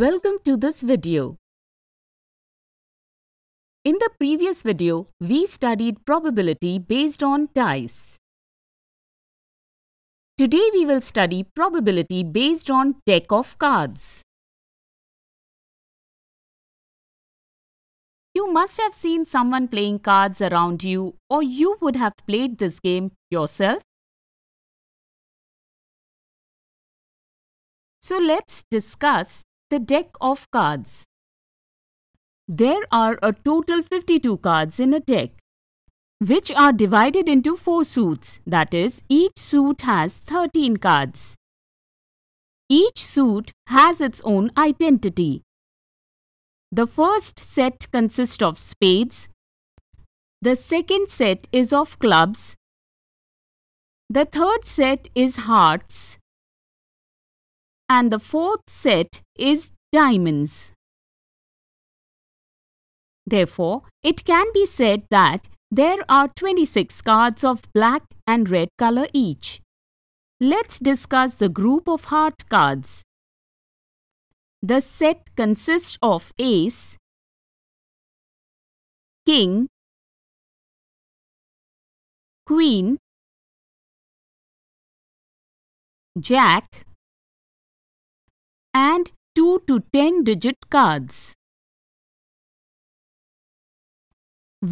Welcome to this video. In the previous video, we studied probability based on ties. Today we will study probability based on deck of cards. You must have seen someone playing cards around you or you would have played this game yourself. So let's discuss the deck of cards. There are a total 52 cards in a deck, which are divided into 4 suits, that is, each suit has 13 cards. Each suit has its own identity. The first set consists of spades, the second set is of clubs, the third set is hearts, and the fourth set is diamonds. Therefore, it can be said that there are 26 cards of black and red color each. Let's discuss the group of heart cards. The set consists of ace, king, queen, jack, and 2 to 10 digit cards.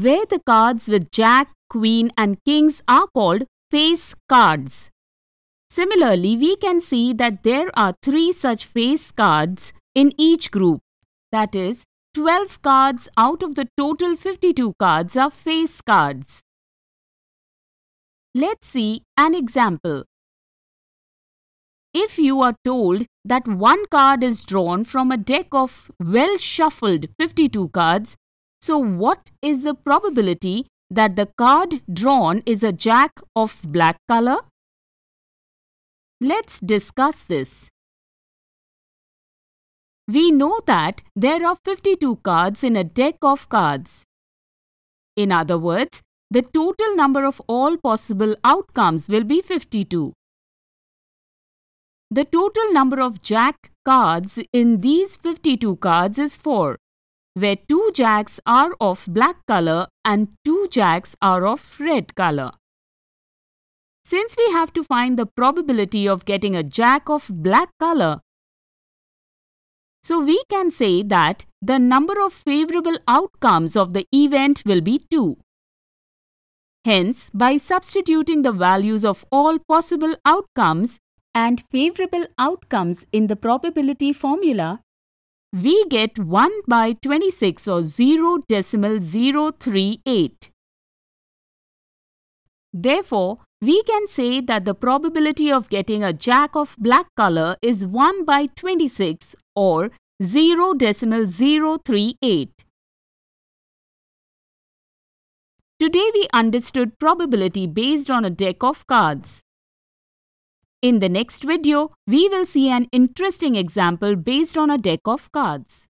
Where the cards with jack, queen and kings are called face cards. Similarly, we can see that there are 3 such face cards in each group. That is, 12 cards out of the total 52 cards are face cards. Let's see an example. If you are told that one card is drawn from a deck of well shuffled 52 cards, so what is the probability that the card drawn is a jack of black color? Let's discuss this. We know that there are 52 cards in a deck of cards. In other words, the total number of all possible outcomes will be 52. The total number of jack cards in these 52 cards is 4, where 2 jacks are of black color and 2 jacks are of red color. Since we have to find the probability of getting a jack of black color, so we can say that the number of favorable outcomes of the event will be 2. Hence, by substituting the values of all possible outcomes, and favorable outcomes in the probability formula, we get 1 by 26 or 0 decimal 038. Therefore, we can say that the probability of getting a jack of black color is 1 by 26 or 0 decimal 038. Today we understood probability based on a deck of cards. In the next video, we will see an interesting example based on a deck of cards.